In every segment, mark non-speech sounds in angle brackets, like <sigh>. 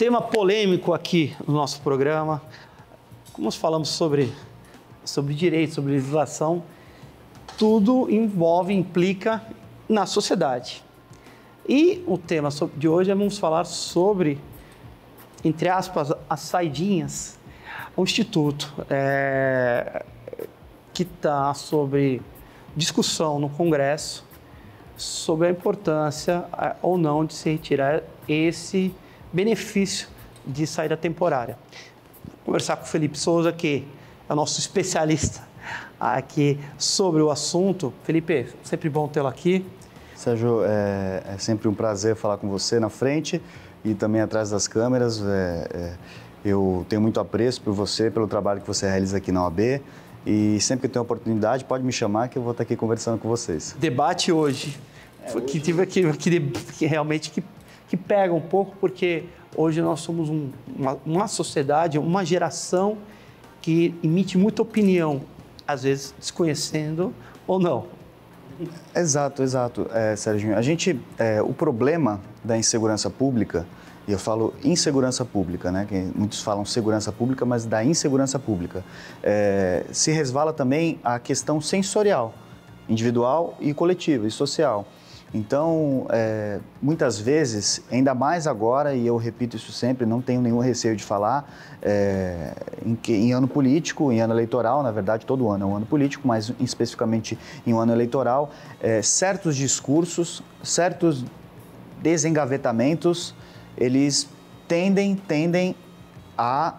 tema polêmico aqui no nosso programa. Como nós falamos sobre, sobre direito, sobre legislação, tudo envolve, implica na sociedade. E o tema de hoje é vamos falar sobre, entre aspas, as saidinhas, o instituto é, que está sobre discussão no Congresso sobre a importância é, ou não de se retirar esse instituto benefício de saída temporária. Vou conversar com o Felipe Souza, que é o nosso especialista aqui sobre o assunto. Felipe, sempre bom tê-lo aqui. Sérgio, é, é, sempre um prazer falar com você na frente e também atrás das câmeras. É, é, eu tenho muito apreço por você, pelo trabalho que você realiza aqui na OAB. E sempre que tem oportunidade, pode me chamar que eu vou estar aqui conversando com vocês. Debate hoje. É, hoje. Que, tive, que, que, que realmente que que pega um pouco porque hoje nós somos um, uma, uma sociedade, uma geração que emite muita opinião, às vezes desconhecendo ou não. Exato, exato, é, A gente, é, o problema da insegurança pública, e eu falo insegurança pública, né? Que muitos falam segurança pública, mas da insegurança pública é, se resvala também a questão sensorial, individual e coletiva e social. Então, é, muitas vezes, ainda mais agora, e eu repito isso sempre, não tenho nenhum receio de falar, é, em, que, em, ano político, em ano eleitoral, na verdade, todo ano é um ano político, mas especificamente em um ano eleitoral, é, certos discursos, certos desengavetamentos, eles tendem, tendem a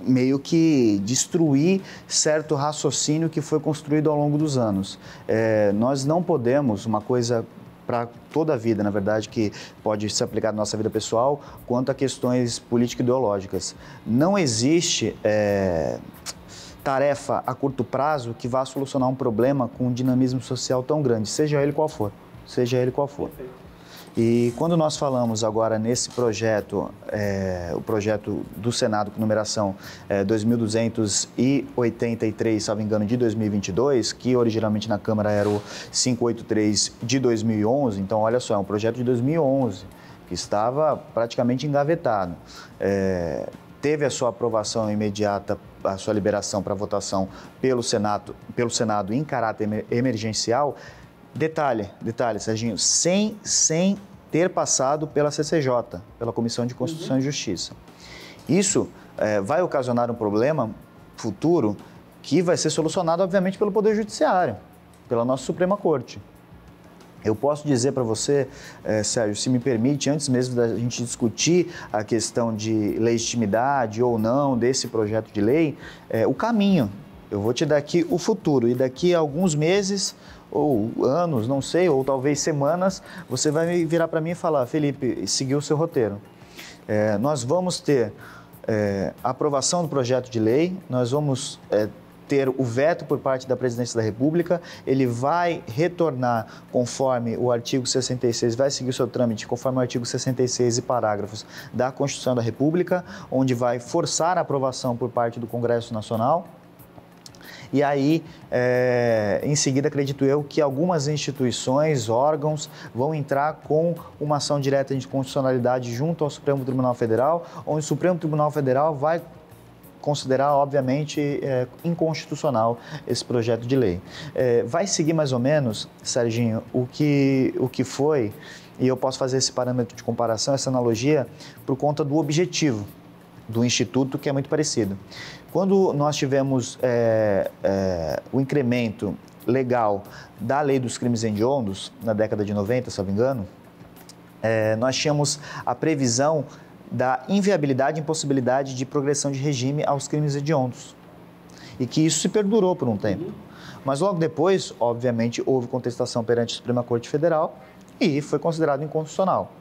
meio que destruir certo raciocínio que foi construído ao longo dos anos. É, nós não podemos, uma coisa para toda a vida, na verdade, que pode se aplicar na nossa vida pessoal, quanto a questões político-ideológicas. Não existe. É tarefa a curto prazo que vá solucionar um problema com um dinamismo social tão grande, seja ele qual for. Seja ele qual for. Perfeito. E quando nós falamos agora nesse projeto, é, o projeto do Senado com numeração é, 2283, salvo engano, de 2022, que originalmente na Câmara era o 583 de 2011, então olha só, é um projeto de 2011 que estava praticamente engavetado. É, teve a sua aprovação imediata, a sua liberação para votação pelo Senado, pelo Senado em caráter emergencial Detalhe, detalhe, Serginho, sem, sem ter passado pela CCJ, pela Comissão de Constituição uhum. e Justiça. Isso é, vai ocasionar um problema futuro que vai ser solucionado, obviamente, pelo Poder Judiciário, pela nossa Suprema Corte. Eu posso dizer para você, é, Sérgio, se me permite, antes mesmo da gente discutir a questão de legitimidade ou não desse projeto de lei, é, o caminho. Eu vou te dar aqui o futuro e daqui a alguns meses ou anos, não sei, ou talvez semanas, você vai virar para mim e falar, Felipe, seguiu o seu roteiro. É, nós vamos ter é, aprovação do projeto de lei, nós vamos é, ter o veto por parte da Presidência da República, ele vai retornar conforme o artigo 66, vai seguir o seu trâmite conforme o artigo 66 e parágrafos da Constituição da República, onde vai forçar a aprovação por parte do Congresso Nacional e aí, é, em seguida, acredito eu que algumas instituições, órgãos, vão entrar com uma ação direta de constitucionalidade junto ao Supremo Tribunal Federal, onde o Supremo Tribunal Federal vai considerar, obviamente, é, inconstitucional esse projeto de lei. É, vai seguir mais ou menos, Serginho, o que, o que foi, e eu posso fazer esse parâmetro de comparação, essa analogia, por conta do objetivo do Instituto, que é muito parecido. Quando nós tivemos é, é, o incremento legal da lei dos crimes hediondos, na década de 90, se não me engano, é, nós tínhamos a previsão da inviabilidade e impossibilidade de progressão de regime aos crimes hediondos. E que isso se perdurou por um tempo. Mas logo depois, obviamente, houve contestação perante a Suprema Corte Federal e foi considerado inconstitucional.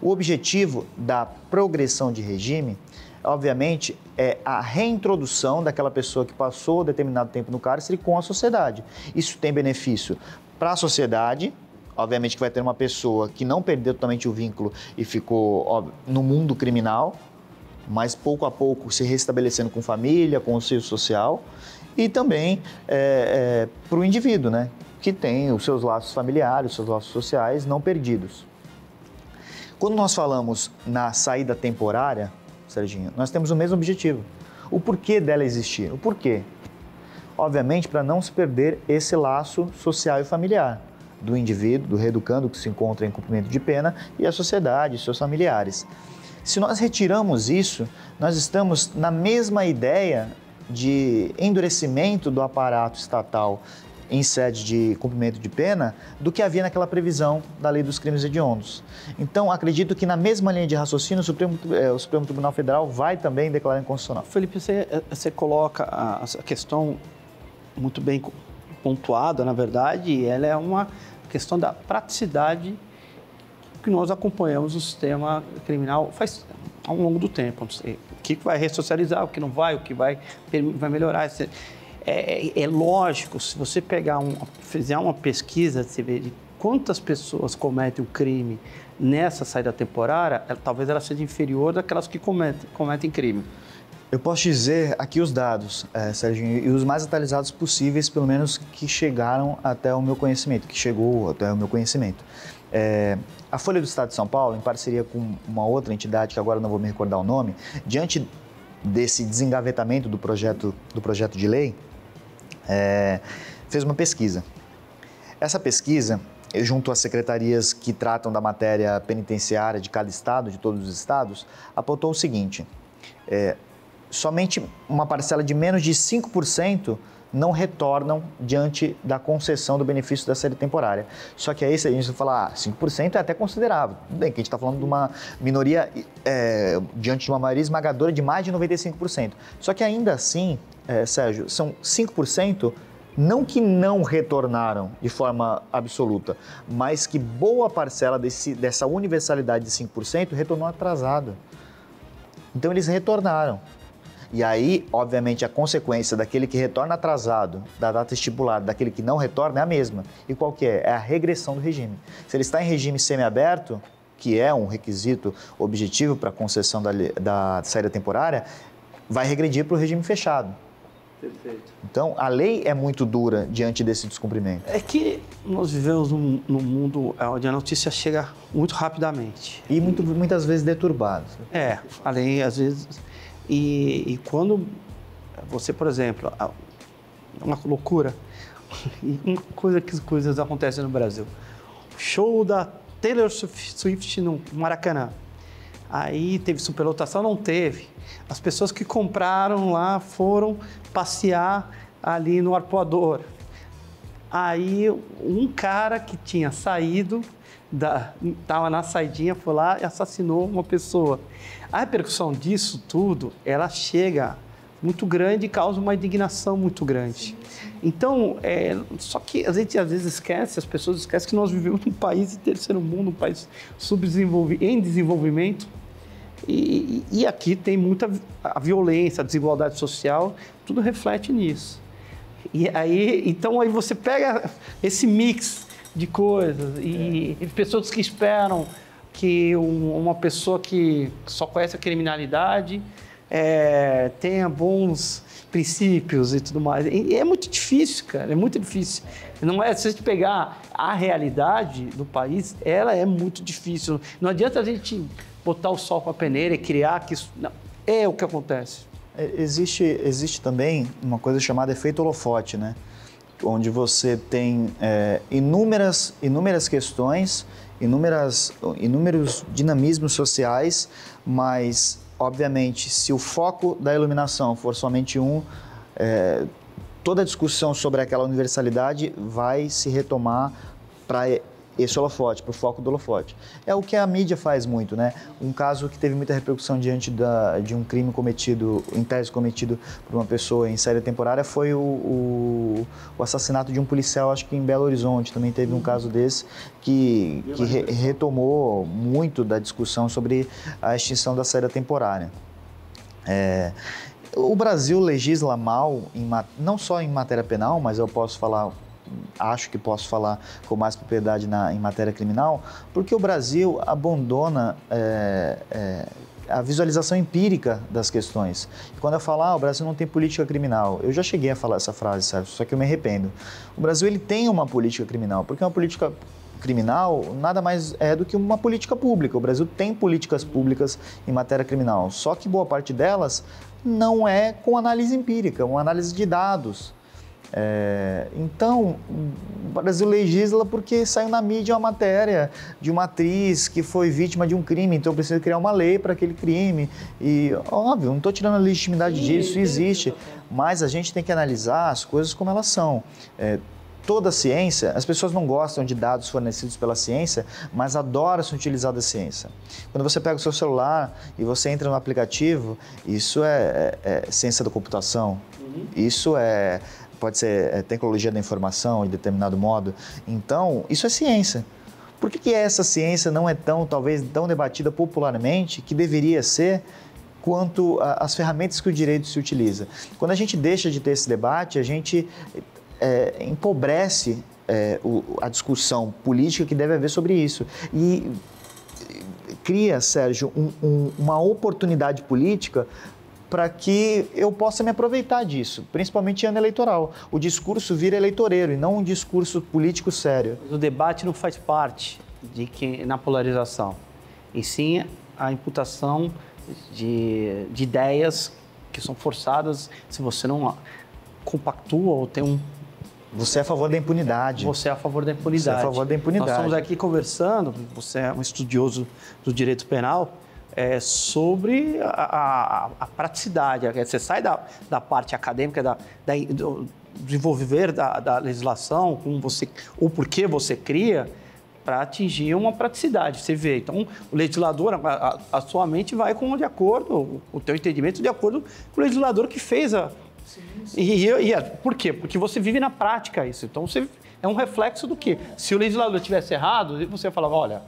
O objetivo da progressão de regime obviamente, é a reintrodução daquela pessoa que passou determinado tempo no cárcere com a sociedade. Isso tem benefício para a sociedade, obviamente que vai ter uma pessoa que não perdeu totalmente o vínculo e ficou óbvio, no mundo criminal, mas pouco a pouco se restabelecendo com família, com o auxílio social e também é, é, para o indivíduo, né? Que tem os seus laços familiares, os seus laços sociais não perdidos. Quando nós falamos na saída temporária, Serginho, nós temos o mesmo objetivo. O porquê dela existir? O porquê? Obviamente, para não se perder esse laço social e familiar do indivíduo, do reeducando que se encontra em cumprimento de pena e a sociedade, seus familiares. Se nós retiramos isso, nós estamos na mesma ideia de endurecimento do aparato estatal, em sede de cumprimento de pena do que havia naquela previsão da lei dos crimes hediondos. Então, acredito que na mesma linha de raciocínio, o Supremo, é, o Supremo Tribunal Federal vai também declarar inconstitucional. Felipe, você, é, você coloca a, a questão muito bem pontuada, na verdade, e ela é uma questão da praticidade que nós acompanhamos o sistema criminal faz ao longo do tempo. O que vai ressocializar, o que não vai, o que vai, vai melhorar. É, é, é lógico, se você pegar um, fizer uma pesquisa, você vê quantas pessoas cometem o crime nessa saída temporária, ela, talvez ela seja inferior daquelas que cometem, cometem crime. Eu posso dizer aqui os dados, é, Sérgio, e os mais atualizados possíveis, pelo menos que chegaram até o meu conhecimento, que chegou até o meu conhecimento. É, a Folha do Estado de São Paulo, em parceria com uma outra entidade, que agora não vou me recordar o nome, diante desse desengavetamento do projeto, do projeto de lei, é, fez uma pesquisa. Essa pesquisa, junto às secretarias que tratam da matéria penitenciária de cada estado, de todos os estados, apontou o seguinte: é, somente uma parcela de menos de 5% não retornam diante da concessão do benefício da série temporária. Só que aí se a gente falar, ah, 5% é até considerável. Tudo bem que a gente está falando de uma minoria é, diante de uma maioria esmagadora de mais de 95%. Só que ainda assim, é, Sérgio, são 5%, não que não retornaram de forma absoluta, mas que boa parcela desse, dessa universalidade de 5% retornou atrasada. Então eles retornaram. E aí, obviamente, a consequência daquele que retorna atrasado da data estipulada, daquele que não retorna, é a mesma. E qual que é? É a regressão do regime. Se ele está em regime semiaberto, que é um requisito objetivo para a concessão da, da saída temporária, vai regredir para o regime fechado. Perfeito. Então, a lei é muito dura diante desse descumprimento. É que nós vivemos num, num mundo onde a notícia chega muito rapidamente. E muito, muitas vezes deturbada. Né? É, a lei às vezes... E, e quando você, por exemplo, é uma loucura, <laughs> e uma coisa que coisas acontecem no Brasil. Show da Taylor Swift no Maracanã. Aí teve superlotação? Não teve. As pessoas que compraram lá foram passear ali no arpoador. Aí um cara que tinha saído, da, tava na saidinha, foi lá e assassinou uma pessoa. A repercussão disso tudo, ela chega muito grande e causa uma indignação muito grande. Então, é, só que a gente às vezes esquece, as pessoas esquecem que nós vivemos num <laughs> país de terceiro mundo, um país subdesenvolvido, em desenvolvimento, e, e, aqui tem muita a violência, a desigualdade social, tudo reflete nisso. E aí, então aí você pega esse mix de coisas e, é. e pessoas que esperam que um, uma pessoa que só conhece a criminalidade é, tenha bons princípios e tudo mais. E é muito difícil, cara, é muito difícil. Não é, se você pegar a realidade do país, ela é muito difícil. Não adianta a gente botar o sol com a peneira e criar que isso. Não, é o que acontece. É, existe, existe também uma coisa chamada efeito holofote, né? Onde você tem é, inúmeras, inúmeras questões, inúmeras, inúmeros dinamismos sociais, mas obviamente, se o foco da iluminação for somente um, é, toda a discussão sobre aquela universalidade vai se retomar para esse holofote, para o foco do holofote. É o que a mídia faz muito, né? Um caso que teve muita repercussão diante da, de um crime cometido, em tese cometido por uma pessoa em série temporária, foi o, o, o assassinato de um policial, acho que em Belo Horizonte, também teve um hum. caso desse, que, que re, retomou muito da discussão sobre a extinção da série temporária. É, o Brasil legisla mal, em, não só em matéria penal, mas eu posso falar acho que posso falar com mais propriedade na, em matéria criminal, porque o Brasil abandona é, é, a visualização empírica das questões. quando eu falo, ah, o Brasil não tem política criminal, eu já cheguei a falar essa frase, Sérgio, só que eu me arrependo. O Brasil ele tem uma política criminal, porque é uma política criminal nada mais é do que uma política pública. O Brasil tem políticas públicas em matéria criminal, só que boa parte delas não é com análise empírica, uma análise de dados. É, então, o Brasil legisla porque saiu na mídia uma matéria de uma atriz que foi vítima de um crime, então eu preciso criar uma lei para aquele crime. E, óbvio, não estou tirando a legitimidade Sim, disso, existe, mas a gente tem que analisar as coisas como elas são. É, toda a ciência, as pessoas não gostam de dados fornecidos pela ciência, mas adoram se utilizar da ciência. Quando você pega o seu celular e você entra no aplicativo, isso é, é, é ciência da computação, uhum. isso é, pode ser é, tecnologia da informação, de determinado modo. Então, isso é ciência. Por que, que essa ciência não é tão, talvez, tão debatida popularmente que deveria ser quanto as ferramentas que o direito se utiliza? Quando a gente deixa de ter esse debate, a gente é, empobrece é, o, a discussão política que deve haver sobre isso. E cria, Sérgio, um, um, uma oportunidade política para que eu possa me aproveitar disso, principalmente em ano eleitoral. O discurso vira eleitoreiro e não um discurso político sério. O debate não faz parte de que na polarização, e sim a imputação de, de ideias que são forçadas se você não compactua ou tem um você é a favor da impunidade. Você é a favor da impunidade. Você é a favor da impunidade. Nós estamos aqui conversando, você é um estudioso do direito penal, é, sobre a, a, a, praticidade. Você sai da, da parte acadêmica, da, da do desenvolver da, da, legislação, como você, o porquê você cria, para atingir uma praticidade. Você vê, então, o legislador, a, a, sua mente vai com de acordo, o teu entendimento de acordo com o legislador que fez a... Sim, sim. E, e, e por quê? Porque você vive na prática isso. Então, você é um reflexo do que? Se o legislador tivesse errado, você falava, olha,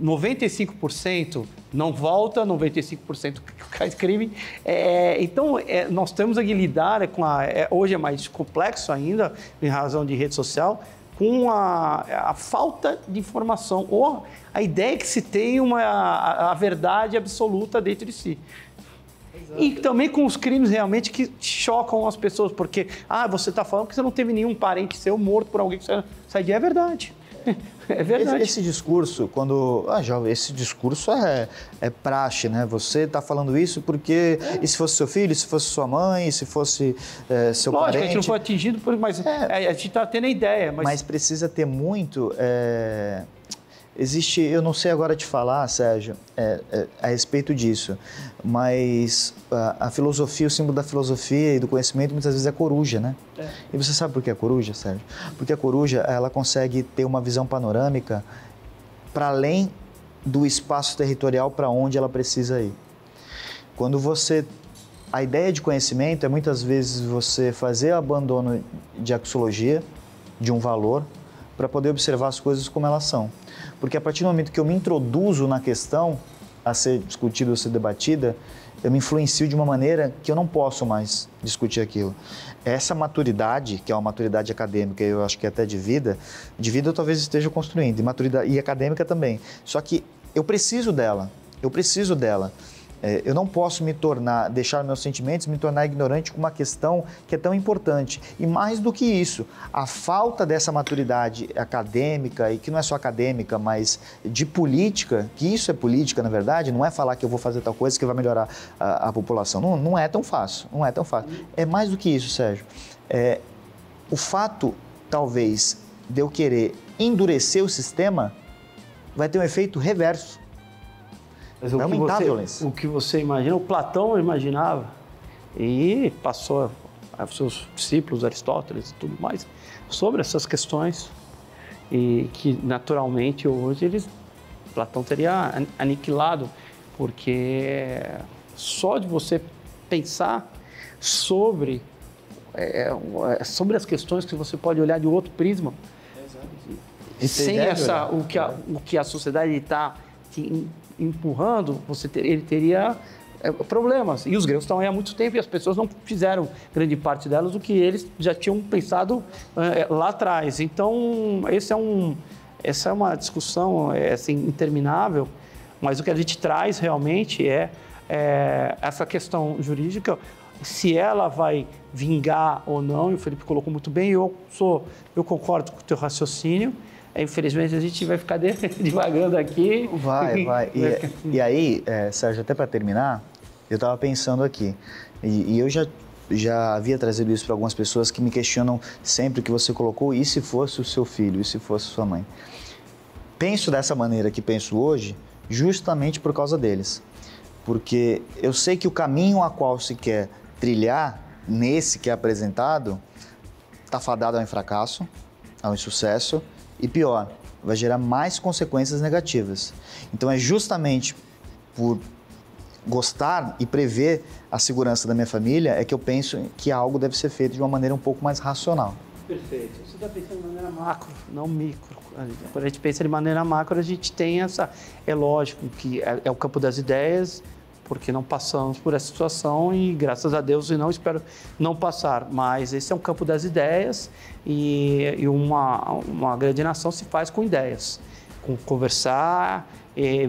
95% não volta, 95% faz <laughs> crime. É, então, é, nós temos que lidar com a. É, hoje é mais complexo ainda, em razão de rede social, com a, a falta de informação ou a ideia que se tem uma, a, a verdade absoluta dentro de si. Exato. E também com os crimes realmente que chocam as pessoas, porque, ah, você está falando que você não teve nenhum parente seu morto por alguém que você. Isso aí é verdade. <laughs> é verdade. Esse, esse, discurso, quando. Ah, jovem, esse discurso é, é praxe, né? Você está falando isso porque. É. se fosse seu filho, se fosse sua mãe, se fosse é, seu Lógico, parente. a gente não foi atingido, por, mas é. é, a gente está tendo a ideia. Mas... mas... precisa ter muito eh, Existe, eu não sei agora te falar, Sérgio, é, é, a respeito disso, mas a, a, filosofia, o símbolo da filosofia e do conhecimento muitas vezes é coruja, né? É. E você sabe por que a é coruja, Sérgio? Porque a coruja ela consegue ter uma visão panorâmica para além do espaço territorial para onde ela precisa ir. Quando você a ideia de conhecimento é muitas vezes você fazer abandono de axiologia, de um valor, para poder observar as coisas como elas são. Porque a partir do momento que eu me introduzo na questão a ser discutida ou ser debatida, eu me influencio de uma maneira que eu não posso mais discutir aquilo. Essa maturidade, que é uma maturidade acadêmica, eu acho que até de vida, de vida eu talvez esteja construindo, e, maturidade, e acadêmica também. Só que eu preciso dela, eu preciso dela. É, eu não posso me tornar, deixar meus sentimentos, me tornar ignorante com uma questão que é tão importante. E mais do que isso, a falta dessa maturidade acadêmica, e que não é só acadêmica, mas de política, que isso é política, na verdade, não é falar que eu vou fazer tal coisa que vai melhorar a, a população. Não, não é tão fácil, não é tão fácil. É mais do que isso, Sérgio. É, o fato, talvez, de eu querer endurecer o sistema vai ter um efeito reverso. Mas o vai é que aumentar você, a violência. O que você imagina, o Platão imaginava e passou aos seus discípulos, Aristóteles e tudo mais, sobre essas questões e que naturalmente hoje eles Platão teria aniquilado, porque só de você pensar sobre é, é, é, sobre as questões que você pode olhar de outro prisma, Exato. sem essa o que a, o que a sociedade está empurrando, você ter, ele teria eh, problemas. E os grãos estão aí há muito tempo e as pessoas não fizeram grande parte delas do que eles já tinham pensado é, lá atrás. Então, esse é um, essa é uma discussão é, assim, interminável, mas o que a gente traz realmente é, é essa questão jurídica se ela vai vingar ou não, e o Felipe colocou muito bem, eu sou, eu concordo com o teu raciocínio, é, infelizmente a gente vai ficar <laughs> devagando aqui. Vai, <laughs> vai. E, e aí, é, Sérgio, até para terminar, eu estava pensando aqui, e, e eu já já havia trazido isso para algumas pessoas que me questionam sempre que você colocou, e se fosse o seu filho, e se fosse sua mãe? Penso dessa maneira que penso hoje, justamente por causa deles. Porque eu sei que o caminho a qual se quer trilhar, nesse que é apresentado, está fadado ao fracasso, ao insucesso, e pior, vai gerar mais consequências negativas. Então é justamente por gostar e prever a segurança da minha família é que eu penso que algo deve ser feito de uma maneira um pouco mais racional. Perfeito. Você está pensando de maneira macro, não micro. Quando a gente pensa de maneira macro, a gente tem essa. É lógico que é, é o campo das ideias, porque não passamos por essa situação e graças a Deus e não espero não passar. Mas esse é um campo das ideias e, e uma, uma grande nação se faz com ideias, com conversar,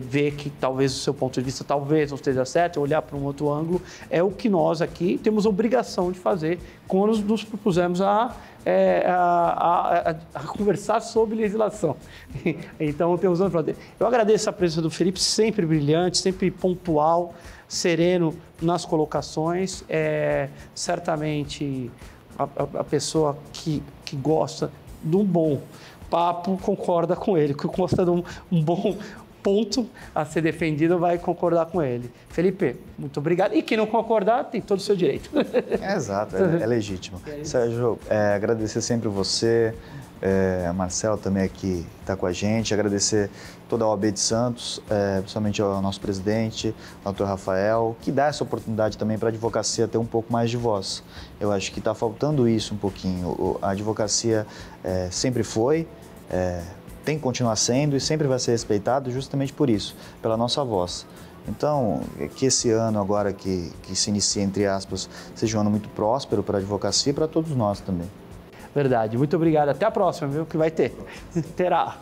ver que talvez o seu ponto de vista talvez não esteja certo, olhar para um outro ângulo, é o que nós aqui temos obrigação de fazer quando nos propusemos a é, a, a, a, conversar sobre legislação. <laughs> então, temos um para Eu agradeço a presença do Felipe, sempre brilhante, sempre pontual, sereno nas colocações. É, certamente a, a pessoa que, que gosta do bom papo concorda com ele, que gosta de um, um bom ponto a ser defendido vai concordar com ele. Felipe, muito obrigado. E quem não concordar tem todo o seu direito. É, <laughs> exato, é, é legítimo. É Sérgio, é, agradecer sempre você, é, a Marcela também aqui está com a gente, agradecer toda a OAB de Santos, é, principalmente ao nosso presidente, ao doutor Rafael, que dá essa oportunidade também para a advocacia ter um pouco mais de voz. Eu acho que está faltando isso um pouquinho. A advocacia é, sempre foi é, tem que continuar sendo e sempre vai ser respeitado justamente por isso, pela nossa voz. Então, é que esse ano agora que, que se inicia, entre aspas, seja um ano muito próspero para a advocacia e para todos nós também. Verdade. Muito obrigado. Até a próxima, viu? Que vai ter. <laughs> Terá.